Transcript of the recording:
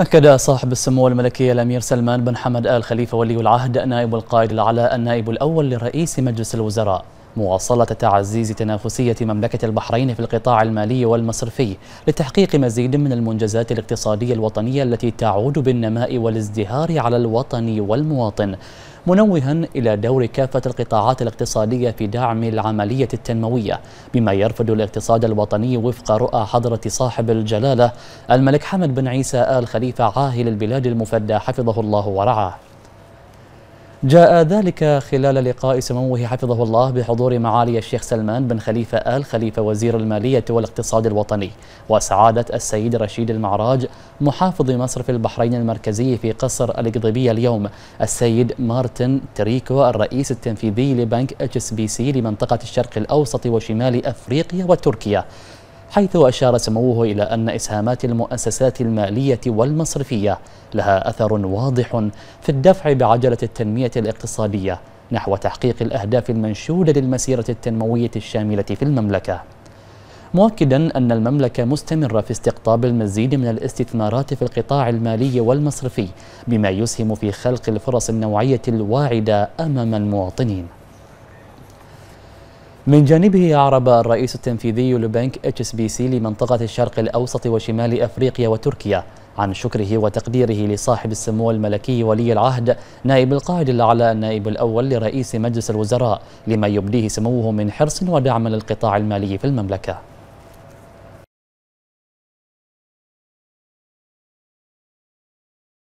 أكد صاحب السمو الملكي الأمير سلمان بن حمد آل خليفة ولي العهد نائب القائد الأعلى النائب الأول لرئيس مجلس الوزراء مواصلة تعزيز تنافسية مملكة البحرين في القطاع المالي والمصرفي لتحقيق مزيد من المنجزات الاقتصادية الوطنية التي تعود بالنماء والازدهار على الوطن والمواطن منوها إلى دور كافة القطاعات الاقتصادية في دعم العملية التنموية بما يرفض الاقتصاد الوطني وفق رؤى حضرة صاحب الجلالة الملك حمد بن عيسى آل خليفة عاهل البلاد المفدى حفظه الله ورعاه جاء ذلك خلال لقاء سموه حفظه الله بحضور معالي الشيخ سلمان بن خليفة آل خليفة وزير المالية والاقتصاد الوطني وسعادة السيد رشيد المعراج محافظ مصرف البحرين المركزي في قصر الإقضبية اليوم السيد مارتن تريكو الرئيس التنفيذي لبنك اتش اس بي سي لمنطقة الشرق الأوسط وشمال أفريقيا وتركيا حيث أشار سموه إلى أن إسهامات المؤسسات المالية والمصرفية لها أثر واضح في الدفع بعجلة التنمية الاقتصادية نحو تحقيق الأهداف المنشودة للمسيرة التنموية الشاملة في المملكة مؤكدا أن المملكة مستمرة في استقطاب المزيد من الاستثمارات في القطاع المالي والمصرفي بما يسهم في خلق الفرص النوعية الواعدة أمام المواطنين من جانبه أعرب الرئيس التنفيذي لبنك اتش اس بي سي لمنطقة الشرق الأوسط وشمال أفريقيا وتركيا عن شكره وتقديره لصاحب السمو الملكي ولي العهد نائب القائد الأعلى النائب الأول لرئيس مجلس الوزراء لما يبديه سموه من حرص ودعم للقطاع المالي في المملكة